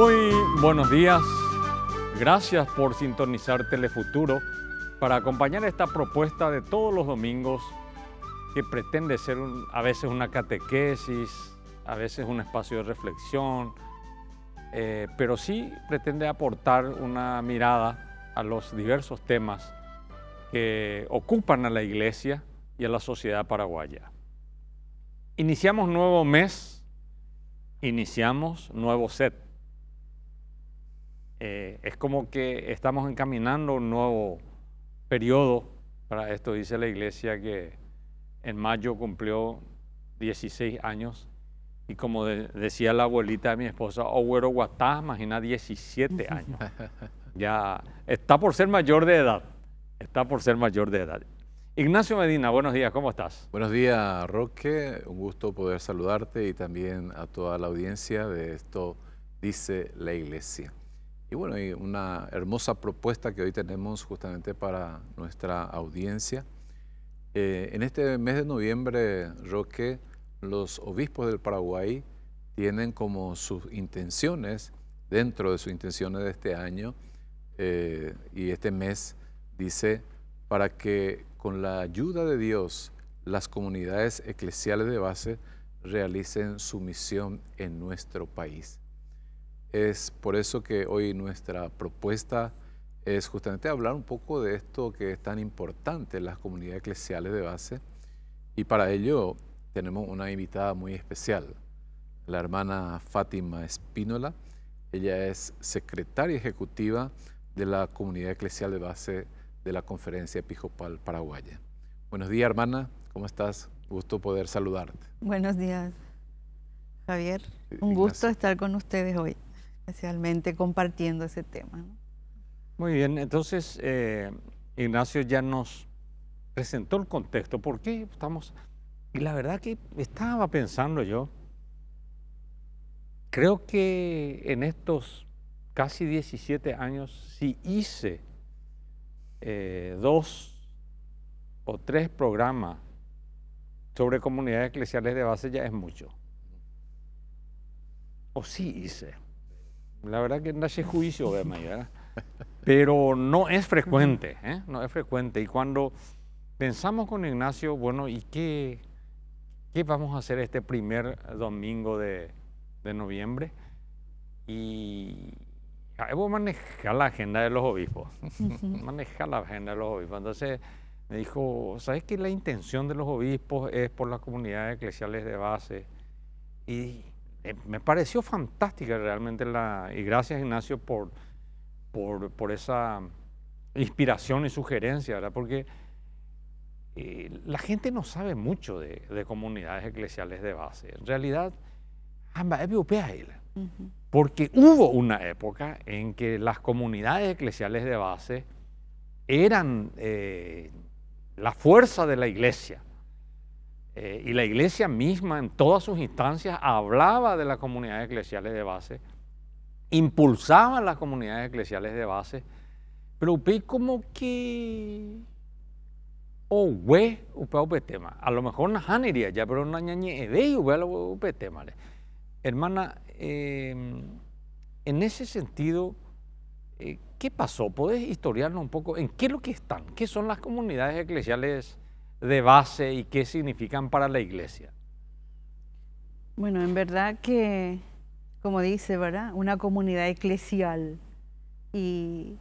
Muy buenos días, gracias por sintonizar Telefuturo para acompañar esta propuesta de todos los domingos que pretende ser a veces una catequesis, a veces un espacio de reflexión, eh, pero sí pretende aportar una mirada a los diversos temas que ocupan a la iglesia y a la sociedad paraguaya. Iniciamos nuevo mes, iniciamos nuevo set eh, es como que estamos encaminando un nuevo periodo para esto. Dice la iglesia que en mayo cumplió 16 años y como decía la abuelita de mi esposa, Oguero oh, Guatá, imagina 17 años. ya está por ser mayor de edad. Está por ser mayor de edad. Ignacio Medina, buenos días, ¿cómo estás? Buenos días, Roque. Un gusto poder saludarte y también a toda la audiencia de esto, dice la iglesia. Y bueno, hay una hermosa propuesta que hoy tenemos justamente para nuestra audiencia. Eh, en este mes de noviembre, Roque, los obispos del Paraguay tienen como sus intenciones, dentro de sus intenciones de este año eh, y este mes, dice, para que con la ayuda de Dios las comunidades eclesiales de base realicen su misión en nuestro país. Es por eso que hoy nuestra propuesta es justamente hablar un poco de esto que es tan importante en las comunidades eclesiales de base. Y para ello tenemos una invitada muy especial, la hermana Fátima Espínola. Ella es secretaria ejecutiva de la comunidad eclesial de base de la Conferencia Episcopal Paraguaya. Buenos días, hermana. ¿Cómo estás? Gusto poder saludarte. Buenos días, Javier. Eh, un gusto estar con ustedes hoy especialmente compartiendo ese tema. Muy bien, entonces eh, Ignacio ya nos presentó el contexto, por qué estamos... Y la verdad que estaba pensando yo, creo que en estos casi 17 años, si hice eh, dos o tres programas sobre comunidades eclesiales de base, ya es mucho. O sí hice. La verdad que no ese juicio, ¿verdad? pero no es frecuente, ¿eh? no es frecuente. Y cuando pensamos con Ignacio, bueno, ¿y qué, qué vamos a hacer este primer domingo de, de noviembre? Y debo manejar la agenda de los obispos, manejar la agenda de los obispos. Entonces me dijo, ¿sabes que la intención de los obispos es por las comunidades eclesiales de base? Y eh, me pareció fantástica realmente la, y gracias Ignacio por, esa inspiración y sugerencia, Porque eh, la gente no sabe mucho de, comunidades eclesiales de base. En realidad, porque hubo una época en que las comunidades eclesiales de base eran eh, la fuerza de la iglesia eh, y la iglesia misma en todas sus instancias hablaba de las comunidades eclesiales de base, impulsaba las comunidades eclesiales de base, pero usted como que... O we, usted tema. A lo mejor una iría ya, pero una ñañe upe usted tema. Hermana, em, en ese sentido, eh, ¿qué pasó? ¿Podés historiarnos un poco en qué es lo que están? ¿Qué son las comunidades eclesiales de base y qué significan para la iglesia? Bueno, en verdad que, como dice, ¿verdad? Una comunidad eclesial y...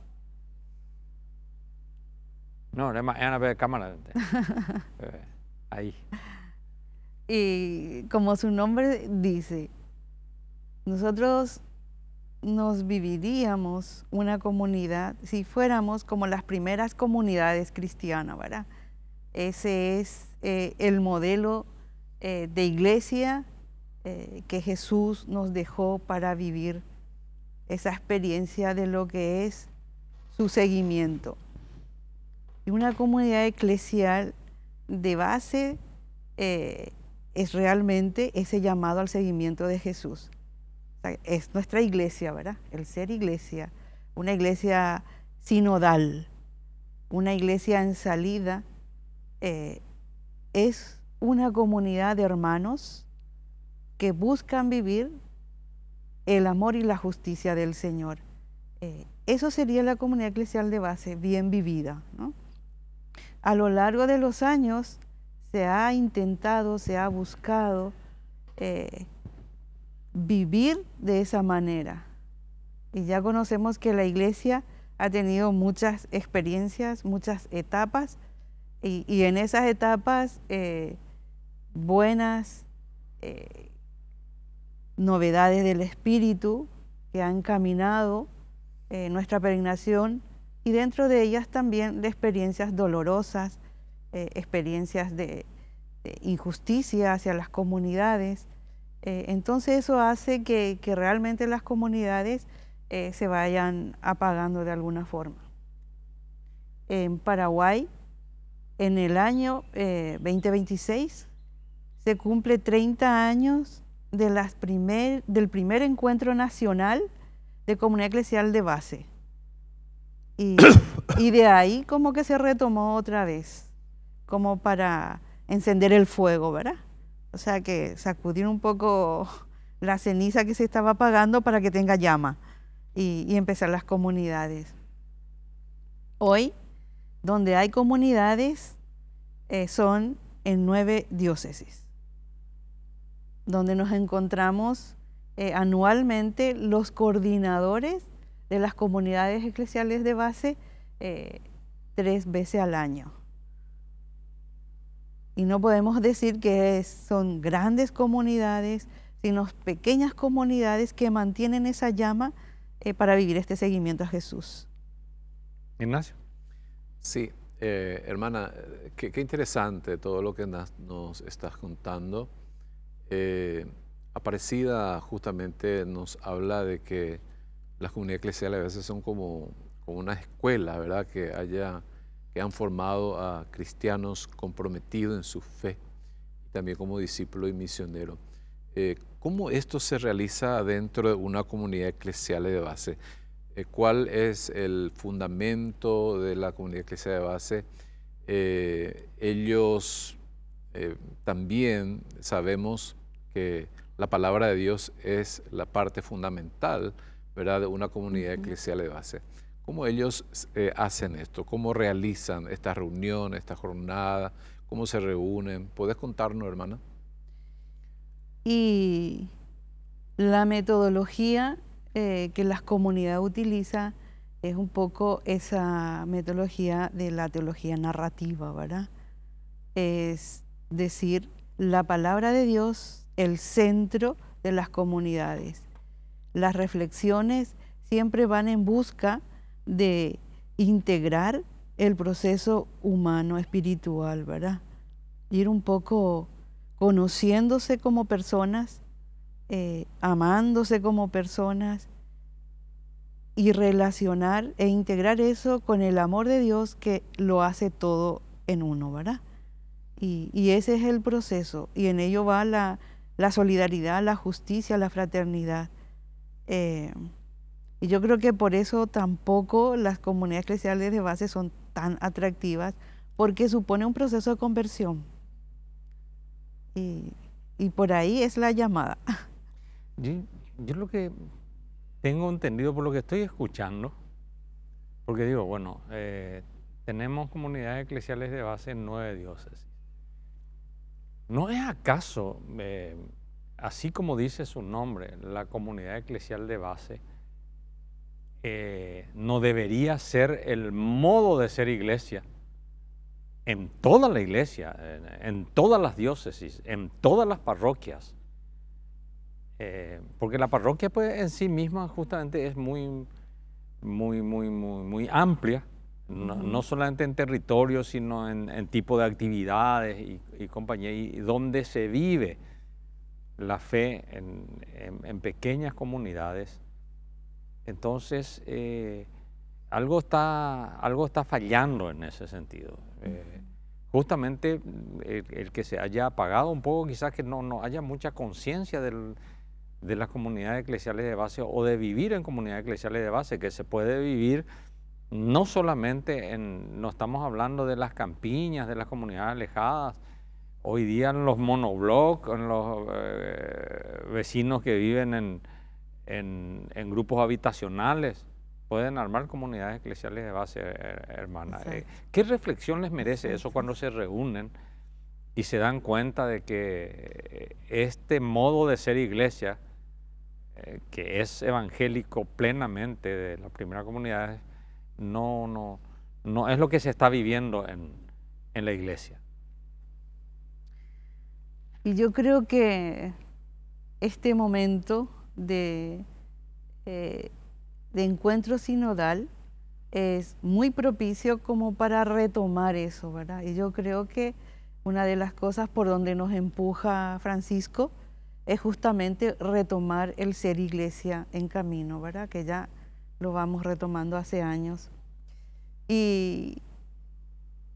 No, era una vez cámara. Eh, ahí. Y como su nombre dice, nosotros nos viviríamos una comunidad si fuéramos como las primeras comunidades cristianas, ¿verdad? Ese es eh, el modelo eh, de iglesia eh, que Jesús nos dejó para vivir esa experiencia de lo que es su seguimiento. Y una comunidad eclesial de base es realmente ese llamado al seguimiento de Jesús. es nuestra iglesia, ¿verdad? El ser iglesia, una iglesia sinodal, una iglesia en salida eh, es una comunidad de hermanos que buscan vivir el amor y la justicia del Señor. Eh, eso sería la comunidad eclesial de base, bien vivida. A lo largo de los años se ha intentado, se ha buscado eh, vivir de esa manera. Y ya conocemos que la iglesia ha tenido muchas experiencias, muchas etapas, y, en esas etapas eh, buenas eh, novedades del espíritu que han caminado eh, nuestra peregrinación y dentro de ellas también de experiencias dolorosas, experiencias de, injusticia hacia las comunidades. entonces eso hace que, realmente las comunidades se vayan apagando de alguna forma. En Paraguay en el año 2026 eh, se cumple 30 años de del primer encuentro nacional de comunidad eclesial de base. Y, de ahí como que se retomó otra vez, como para encender el fuego, ¿verdad? O sea que sacudir un poco la ceniza que se estaba apagando para que tenga llama y, y empezar las comunidades. Hoy donde hay comunidades eh, son en nueve diócesis, donde nos encontramos eh, anualmente los coordinadores de las comunidades eclesiales de base eh, tres veces al año. Y no podemos decir que son grandes comunidades, sino pequeñas comunidades que mantienen esa llama para vivir este seguimiento a Jesús. Ignacio. Sí, eh, hermana, eh, qué, interesante todo lo que nos estás contando. Eh, Aparecida justamente nos habla de que las comunidades eclesiales a veces son como, una escuela, ¿verdad? Que, haya, que han formado a cristianos comprometidos en su fe, también como discípulo y misionero. ¿Cómo esto se realiza dentro de una comunidad eclesial de base? Eh, cuál es el fundamento de la comunidad eclesial de base. Eh, ellos eh, también sabemos que la palabra de Dios es la parte fundamental ¿verdad? de una comunidad eclesial de base. ¿Cómo ellos hacen esto? ¿Cómo realizan estas reuniones, esta jornada? ¿Cómo se reúnen? ¿Puedes contarnos, hermana? Y la metodología eh, que la comunidad utiliza es un poco esa metodología de la teología narrativa, ¿verdad? Es decir, la palabra de Dios, el centro de las comunidades. Las reflexiones siempre van en busca de integrar el proceso humano, espiritual, ¿verdad? Ir un poco conociéndose como personas, eh, amándose como personas y relacionar e integrar eso con el amor de Dios que lo hace todo en uno, ¿verdad? Y, ese es el proceso y en ello va la, solidaridad, la justicia, la fraternidad. Eh, y yo creo que por eso tampoco las comunidades eclesiales de base son tan atractivas, porque supone un proceso de conversión. Y, y por ahí es la llamada. yo, lo que tengo entendido por lo que estoy escuchando, porque digo, bueno, eh, tenemos comunidades eclesiales de base en nueve diócesis. ¿No es acaso, eh, así como dice su nombre, la comunidad eclesial de base, eh, no debería ser el modo de ser iglesia en toda la iglesia, en todas las diócesis, en todas las parroquias? Eh, porque la parroquia pues, en sí misma justamente es muy, muy, muy, muy, amplia, no, solamente en territorio, sino en, tipo de actividades y, compañía, y donde se vive la fe en, pequeñas comunidades. Entonces, eh, algo, está, algo está fallando en ese sentido. Eh, justamente el, el, que se haya apagado un poco, quizás que no, no haya mucha conciencia del de las comunidades eclesiales de base o de vivir en comunidades eclesiales de base, que se puede vivir no solamente en, no estamos hablando de las campiñas, de las comunidades alejadas, hoy día en los monoblocks, en los eh, vecinos que viven en, grupos habitacionales, pueden armar comunidades eclesiales de base, eh, hermana. Eh, ¿Qué reflexión les merece eso cuando se reúnen? y se dan cuenta de que este modo de ser iglesia eh, que es evangélico plenamente de las primeras comunidades, no, es lo que se está viviendo en, la iglesia. Y yo creo que este momento de, eh, de encuentro sinodal es muy propicio como para retomar eso, ¿verdad? Y yo creo que una de las cosas por donde nos empuja Francisco es justamente retomar el ser iglesia en camino, ¿verdad? Que ya lo vamos retomando hace años. Y,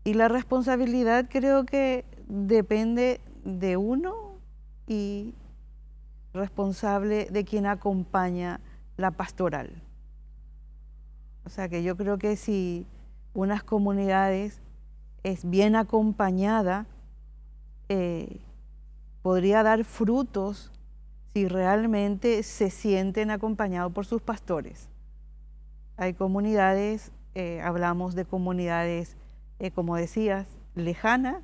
y la responsabilidad creo que depende de uno y responsable de quien acompaña la pastoral. O sea que yo creo que si unas comunidades es bien acompañada, eh, podría dar frutos si realmente se sienten acompañados por sus pastores. Hay comunidades, eh, hablamos de comunidades, eh, como decías, lejana,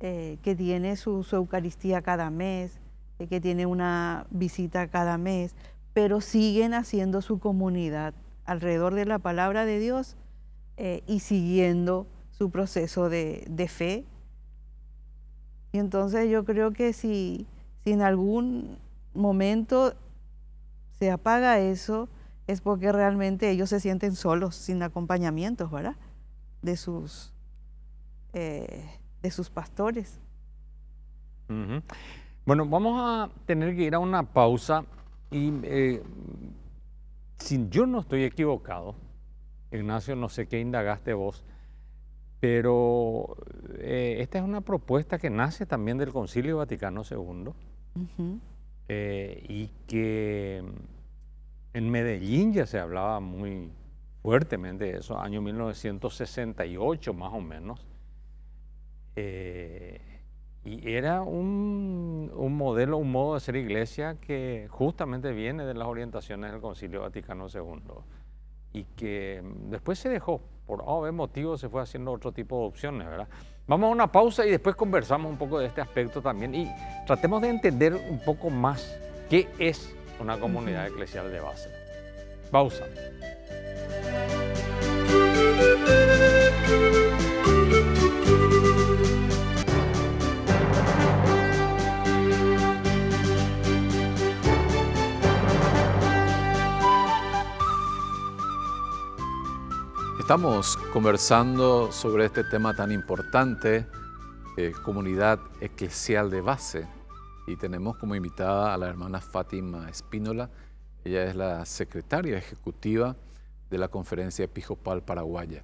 eh, que tiene su, Eucaristía cada mes, que tiene una visita cada mes, pero siguen haciendo su comunidad alrededor de la palabra de Dios y siguiendo su proceso de fe y entonces yo creo que si, en algún momento se apaga eso, es porque realmente ellos se sienten solos, sin acompañamientos, ¿verdad? De sus, eh, de sus pastores. Bueno, vamos a tener que ir a una pausa y eh, si yo no estoy equivocado, Ignacio, no sé qué indagaste vos, pero eh, esta es una propuesta que nace también del Concilio Vaticano II eh, y que mm, en Medellín ya se hablaba muy fuertemente de eso, año 1968 más o menos. Eh, y era un, un, modelo, un modo de hacer iglesia que justamente viene de las orientaciones del Concilio Vaticano II y que mm, después se dejó por algún motivo se fue haciendo otro tipo de opciones, ¿verdad? Vamos a una pausa y después conversamos un poco de este aspecto también y tratemos de entender un poco más qué es una comunidad eclesial de base. Pausa. Estamos conversando sobre este tema tan importante, eh, comunidad eclesial de base, y tenemos como invitada a la hermana Fátima Espínola. Ella es la secretaria ejecutiva de la Conferencia Episcopal Paraguaya.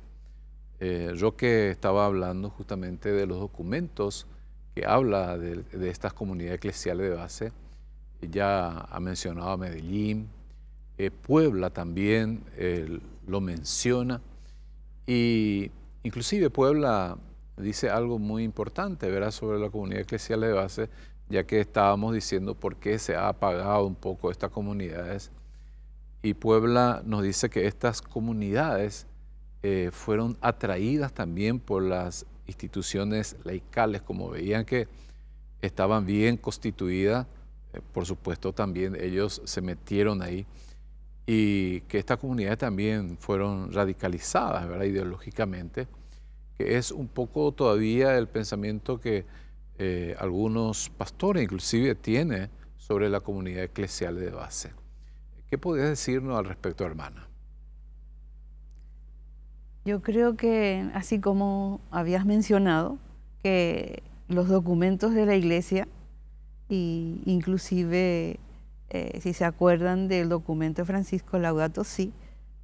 Eh, yo que estaba hablando justamente de los documentos que habla de, estas comunidades eclesiales de base, ya ha mencionado a Medellín, eh, Puebla también lo menciona, y inclusive Puebla dice algo muy importante, ¿verdad? Sobre la comunidad eclesial de base, ya que estábamos diciendo por qué se ha apagado un poco estas comunidades. Y Puebla nos dice que estas comunidades eh, fueron atraídas también por las instituciones laicales, como veían que estaban bien constituidas, eh, por supuesto también ellos se metieron ahí y que estas comunidades también fueron radicalizadas ¿verdad? ideológicamente, que es un poco todavía el pensamiento que eh, algunos pastores inclusive tienen sobre la comunidad eclesial de base. ¿Qué podrías decirnos al respecto, hermana? Yo creo que, así como habías mencionado, que los documentos de la Iglesia, y inclusive eh, si se acuerdan del documento de Francisco Laudato sí,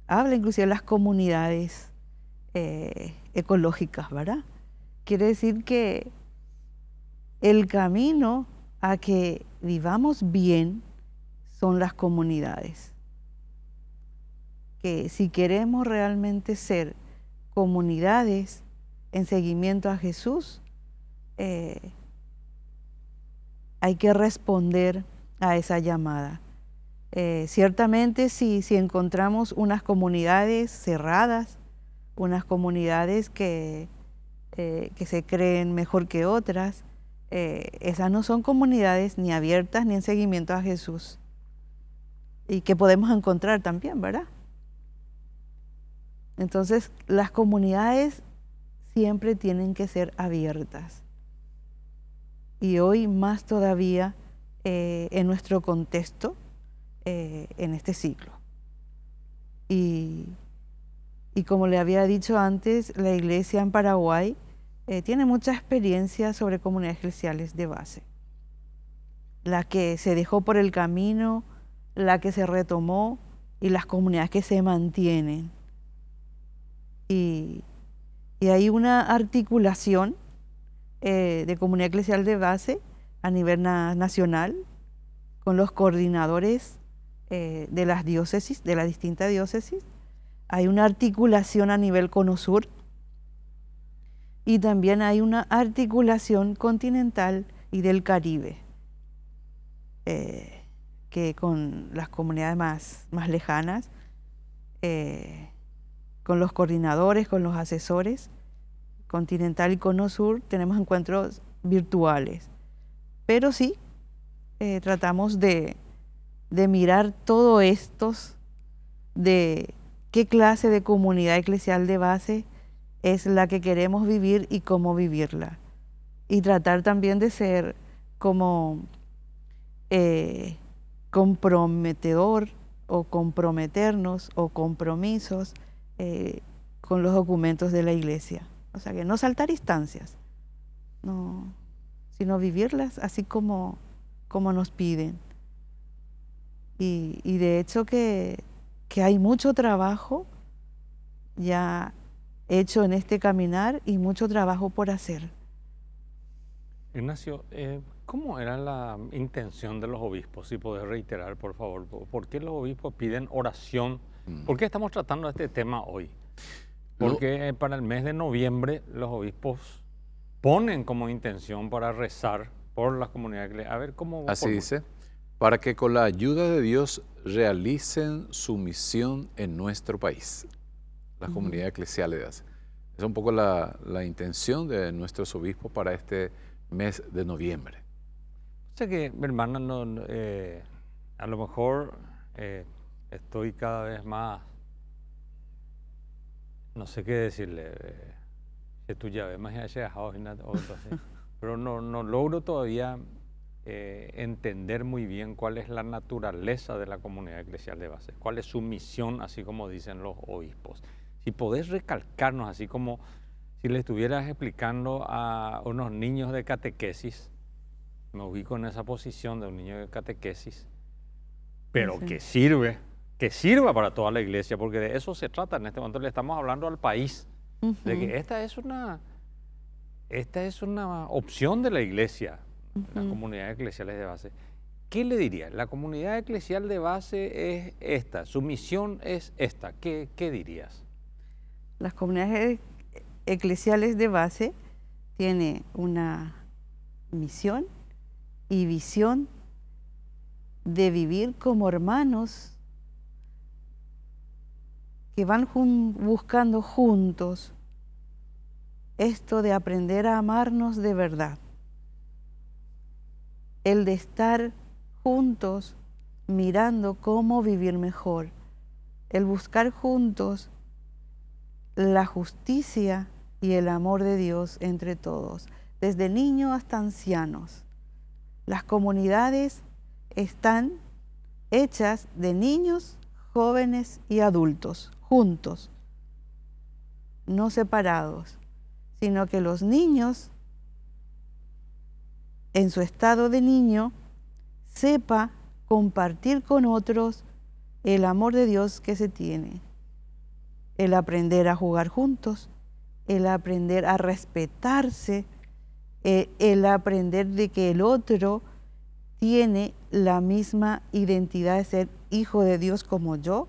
habla inclusive de las comunidades eh, ecológicas, ¿verdad? Quiere decir que el camino a que vivamos bien son las comunidades. Que si queremos realmente ser comunidades en seguimiento a Jesús, eh, hay que responder a esa llamada. Eh, ciertamente si, si encontramos unas comunidades cerradas, unas comunidades que, eh, que se creen mejor que otras, eh, esas no son comunidades ni abiertas ni en seguimiento a Jesús. Y que podemos encontrar también, ¿verdad? Entonces, las comunidades siempre tienen que ser abiertas. Y hoy más todavía eh, en nuestro contexto eh, en este ciclo. Y, como le había dicho antes, la Iglesia en Paraguay eh, tiene mucha experiencia sobre comunidades eclesiales de base. La que se dejó por el camino, la que se retomó y las comunidades que se mantienen. Y, y hay una articulación de comunidad eclesial de base a nivel nacional con los coordinadores eh, de las diócesis, de las distintas diócesis. Hay una articulación a nivel CONOSUR y también hay una articulación continental y del Caribe, eh, que con las comunidades más, lejanas, eh, con los coordinadores, con los asesores, continental y CONOSUR sur, tenemos encuentros virtuales pero sí, eh, tratamos de, mirar todo esto, de qué clase de comunidad eclesial de base es la que queremos vivir y cómo vivirla. Y tratar también de ser como eh, comprometedor o comprometernos o compromisos eh, con los documentos de la iglesia. O sea, que no saltar instancias. No, sino vivirlas así como, como nos piden. Y, y de hecho que, que hay mucho trabajo ya hecho en este caminar y mucho trabajo por hacer. Ignacio, eh, ¿cómo era la intención de los obispos? Si podés reiterar, por favor, ¿por qué los obispos piden oración? Mm. ¿Por qué estamos tratando este tema hoy? Porque para el mes de noviembre los obispos ponen como intención para rezar por las comunidades. A ver cómo... Así dice, para que con la ayuda de Dios realicen su misión en nuestro país. Las comunidades eclesiales. Es un poco la, intención de nuestros obispos para este mes de noviembre. Sé que, mi hermana, no, eh, a lo mejor eh, estoy cada vez más, no sé qué decirle. Eh, es tu llave, más Pero no, logro todavía eh, entender muy bien cuál es la naturaleza de la comunidad eclesial de base, cuál es su misión, así como dicen los obispos. Si podés recalcarnos, así como si le estuvieras explicando a unos niños de catequesis, me ubico en esa posición de un niño de catequesis, pero que sirve, que sirva para toda la iglesia, porque de eso se trata. En este momento le estamos hablando al país esta es una, esta es una opción de la iglesia, las comunidades eclesiales de base. ¿Qué le dirías? La comunidad eclesial de base es esta, su misión es esta. ¿Qué, qué dirías? Las comunidades eclesiales de base tiene una misión y visión de vivir como hermanos que van buscando juntos esto de aprender a amarnos de verdad, el de estar juntos mirando cómo vivir mejor, el buscar juntos la justicia y el amor de Dios entre todos, desde niños hasta ancianos. Las comunidades están hechas de niños, jóvenes y adultos juntos, no separados, sino que los niños, en su estado de niño, sepa compartir con otros el amor de Dios que se tiene, el aprender a jugar juntos, el aprender a respetarse, eh, el aprender de que el otro tiene la misma identidad de ser hijo de Dios como yo,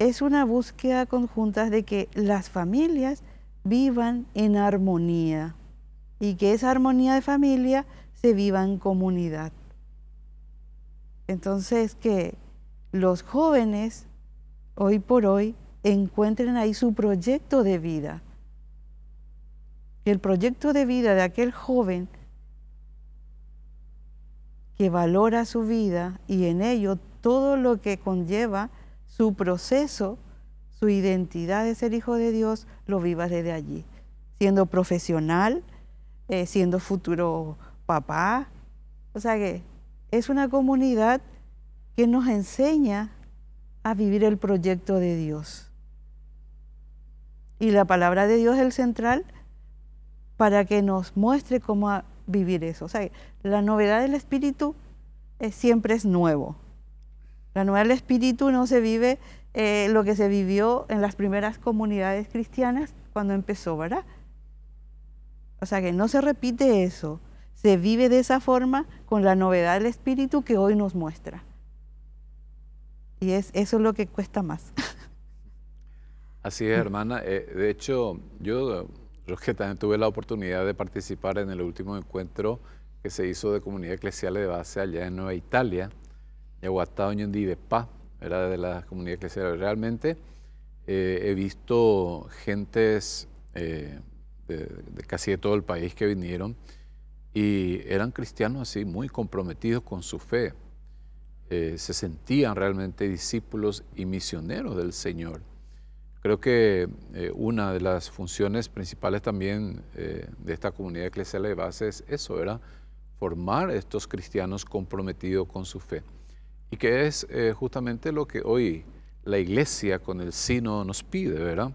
es una búsqueda conjunta de que las familias vivan en armonía y que esa armonía de familia se viva en comunidad. Entonces, que los jóvenes, hoy por hoy, encuentren ahí su proyecto de vida. Que el proyecto de vida de aquel joven que valora su vida y en ello todo lo que conlleva su proceso, su identidad de ser hijo de Dios, lo vivas desde allí, siendo profesional, eh, siendo futuro papá. O sea que es una comunidad que nos enseña a vivir el proyecto de Dios. Y la palabra de Dios es el central para que nos muestre cómo vivir eso. O sea, la novedad del Espíritu siempre es nuevo. La nueva del Espíritu no se vive eh, lo que se vivió en las primeras comunidades cristianas cuando empezó, ¿verdad? O sea que no se repite eso, se vive de esa forma con la novedad del Espíritu que hoy nos muestra. Y es, eso es lo que cuesta más. Así es, hermana. Eh, de hecho, yo, yo que también tuve la oportunidad de participar en el último encuentro que se hizo de comunidad eclesial de base allá en Nueva Italia, de Aguatá, día de Paz, era de la comunidad eclesial. Realmente eh, he visto gentes eh, de, casi de todo el país que vinieron y eran cristianos así, muy comprometidos con su fe. Eh, se sentían realmente discípulos y misioneros del Señor. Creo que una de las funciones principales también de esta comunidad eclesial de base es eso, era formar estos cristianos comprometidos con su fe y que es eh, justamente lo que hoy la iglesia con el sino nos pide, ¿verdad?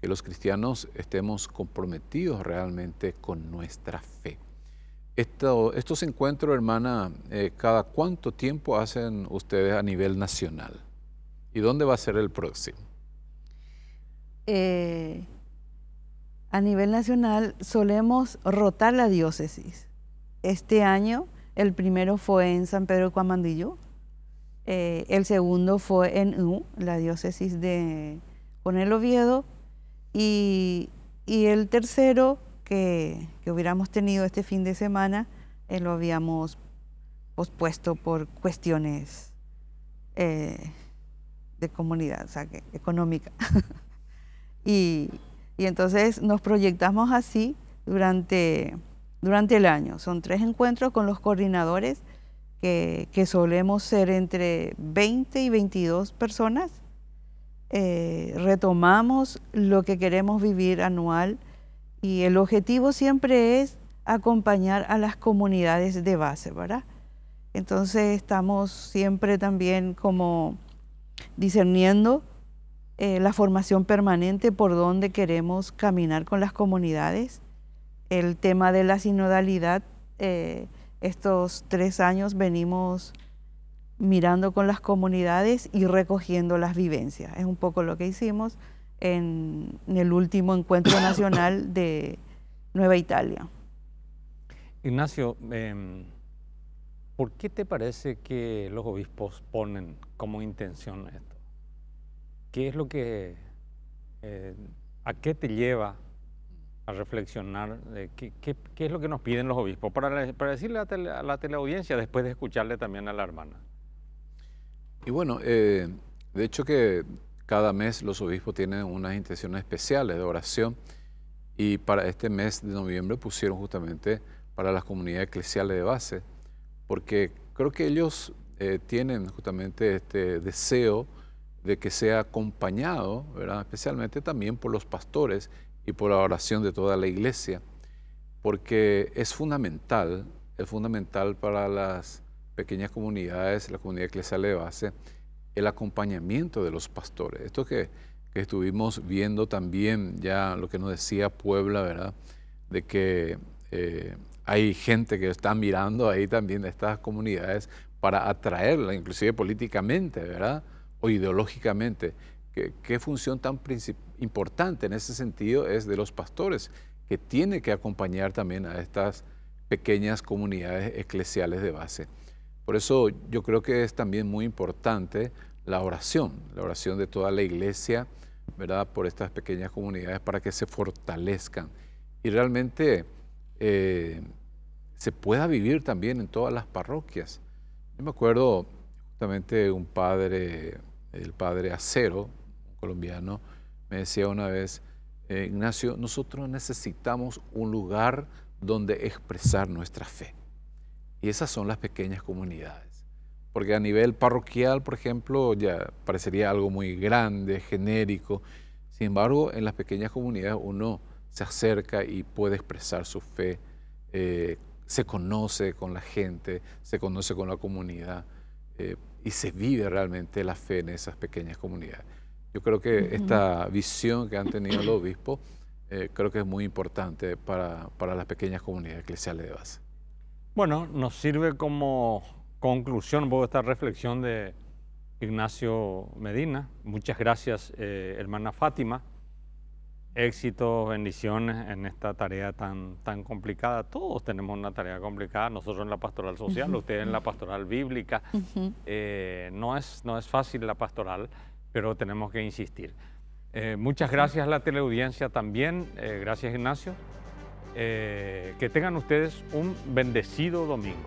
Que los cristianos estemos comprometidos realmente con nuestra fe. estos encuentros, hermana, eh, ¿cada cuánto tiempo hacen ustedes a nivel nacional? ¿Y dónde va a ser el próximo? Eh, a nivel nacional solemos rotar la diócesis. Este año, el primero fue en San Pedro de Cuamandillo, eh, el segundo fue en U, la diócesis de Ponel Oviedo. Y, el tercero que, hubiéramos tenido este fin de semana eh, lo habíamos pospuesto por cuestiones eh, de comunidad, o sea, económica. y, entonces nos proyectamos así durante el año. Son tres encuentros con los coordinadores que, solemos ser entre 20 y 22 personas, eh, retomamos lo que queremos vivir anual y el objetivo siempre es acompañar a las comunidades de base, ¿verdad? Entonces estamos siempre también como discerniendo eh, la formación permanente por donde queremos caminar con las comunidades. El tema de la sinodalidad eh, estos tres años venimos mirando con las comunidades y recogiendo las vivencias. Es un poco lo que hicimos en, el último encuentro nacional de Nueva Italia. Ignacio, em, ¿por qué te parece que los obispos ponen como intención esto? ¿Qué es lo que, eh, a qué te lleva a reflexionar qué, qué, es lo que nos piden los obispos, para, decirle a, la teleaudiencia después de escucharle también a la hermana. Y bueno, eh, de hecho que cada mes los obispos tienen unas intenciones especiales de oración y para este mes de noviembre pusieron justamente para las comunidades eclesiales de base, porque creo que ellos eh, tienen justamente este deseo de que sea acompañado, especialmente también por los pastores y por la oración de toda la iglesia, porque es fundamental, es fundamental para las pequeñas comunidades, la comunidad eclesial de base, el acompañamiento de los pastores. Esto que, estuvimos viendo también ya lo que nos decía Puebla, ¿verdad? De que eh, hay gente que está mirando ahí también de estas comunidades para atraerla, inclusive políticamente, ¿verdad? O ideológicamente qué, función tan importante en ese sentido es de los pastores, que tiene que acompañar también a estas pequeñas comunidades eclesiales de base. Por eso yo creo que es también muy importante la oración, la oración de toda la iglesia, ¿verdad? Por estas pequeñas comunidades para que se fortalezcan y realmente eh, se pueda vivir también en todas las parroquias. Yo me acuerdo justamente un padre, el padre Acero, colombiano, me decía una vez, eh, Ignacio, nosotros necesitamos un lugar donde expresar nuestra fe. Y esas son las pequeñas comunidades. Porque a nivel parroquial, por ejemplo, ya parecería algo muy grande, genérico. Sin embargo, en las pequeñas comunidades uno se acerca y puede expresar su fe, eh, se conoce con la gente, se conoce con la comunidad eh, y se vive realmente la fe en esas pequeñas comunidades. Yo creo que esta visión que han tenido los obispos eh, creo que es muy importante para, las pequeñas comunidades eclesiales de base. Bueno, nos sirve como conclusión un poco esta reflexión de Ignacio Medina. Muchas gracias, eh, hermana Fátima. Éxitos, bendiciones en esta tarea tan, tan complicada. Todos tenemos una tarea complicada, nosotros en la pastoral social, ustedes en la pastoral bíblica. Eh, no, es, no es fácil la pastoral pero tenemos que insistir. Eh, muchas gracias a la teleaudiencia también, eh, gracias Ignacio. Eh, que tengan ustedes un bendecido domingo.